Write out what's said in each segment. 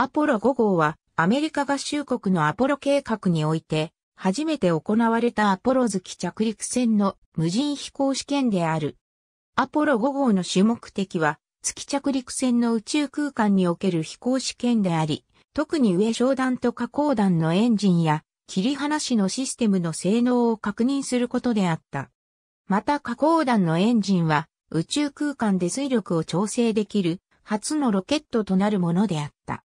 アポロ5号はアメリカ合衆国のアポロ計画において初めて行われたアポロ月着陸船の無人飛行試験である。アポロ5号の主目的は月着陸船の宇宙空間における飛行試験であり、特に上昇弾と下降弾のエンジンや切り離しのシステムの性能を確認することであった。また下降弾のエンジンは宇宙空間で水力を調整できる初のロケットとなるものであった。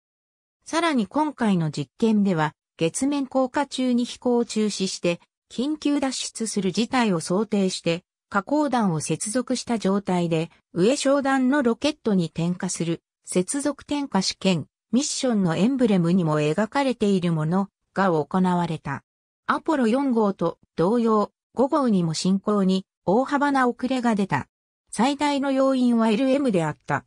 さらに今回の実験では、月面降下中に飛行を中止して、緊急脱出する事態を想定して、加工弾を接続した状態で、上昇弾のロケットに点火する、接続点火試験、ミッションのエンブレムにも描かれているものが行われた。アポロ4号と同様、5号にも進行に大幅な遅れが出た。最大の要因は LM であった。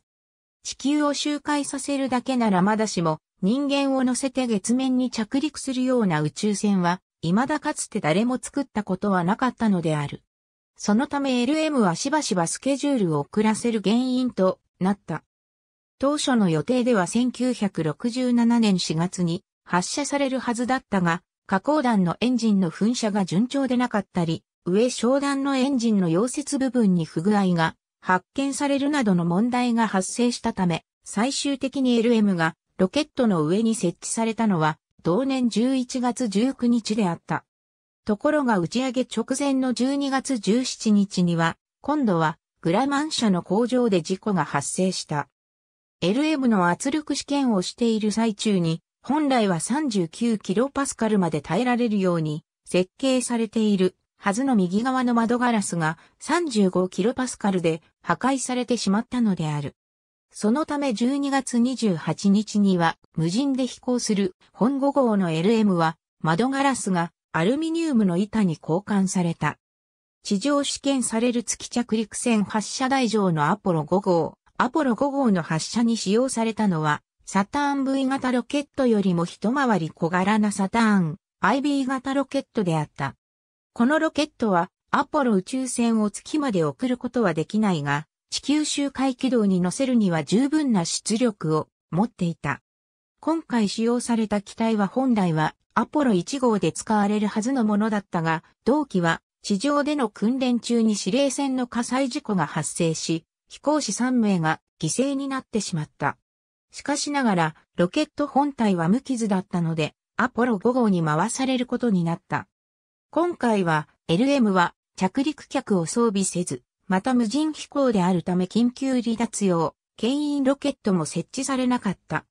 地球を周回させるだけならまだしも、人間を乗せて月面に着陸するような宇宙船は、未だかつて誰も作ったことはなかったのである。そのため LM はしばしばスケジュールを遅らせる原因となった。当初の予定では1967年4月に発射されるはずだったが、加工弾のエンジンの噴射が順調でなかったり、上昇弾のエンジンの溶接部分に不具合が発見されるなどの問題が発生したため、最終的に LM がロケットの上に設置されたのは、同年11月19日であった。ところが打ち上げ直前の12月17日には、今度はグラマン社の工場で事故が発生した。LM の圧力試験をしている最中に、本来は 39kPa まで耐えられるように設計されているはずの右側の窓ガラスが 35kPa で破壊されてしまったのである。そのため12月28日には無人で飛行する本5号の LM は窓ガラスがアルミニウムの板に交換された。地上試験される月着陸船発射台上のアポロ5号、アポロ5号の発射に使用されたのは、サターン V 型ロケットよりも一回り小柄なサターン IB 型ロケットであった。このロケットはアポロ宇宙船を月まで送ることはできないが、地球周回軌道に乗せるには十分な出力を持っていた。今回使用された機体は本来はアポロ1号で使われるはずのものだったが、同機は地上での訓練中に司令船の火災事故が発生し、飛行士3名が犠牲になってしまった。しかしながら、ロケット本体は無傷だったので、アポロ5号に回されることになった。今回は、LM は着陸客を装備せず、また無人飛行であるため緊急離脱用、牽引ロケットも設置されなかった。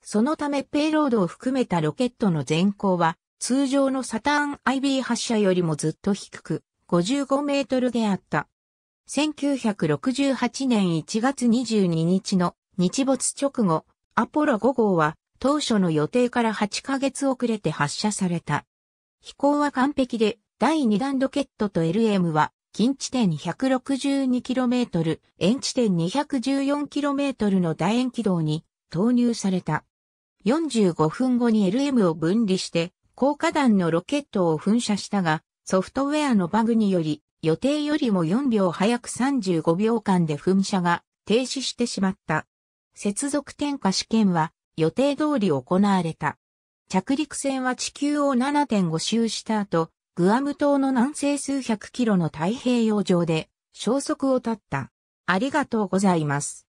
そのためペイロードを含めたロケットの全高は通常のサターン IB 発射よりもずっと低く55メートルであった。1968年1月22日の日没直後、アポロ5号は当初の予定から8ヶ月遅れて発射された。飛行は完璧で第2弾ロケットと LM は近地点 162km、遠地点 214km の楕円軌道に投入された。45分後に LM を分離して、高架弾のロケットを噴射したが、ソフトウェアのバグにより、予定よりも4秒早く35秒間で噴射が停止してしまった。接続点火試験は予定通り行われた。着陸船は地球を7.5周した後、グアム島の南西数百キロの太平洋上で消息を絶った。ありがとうございます。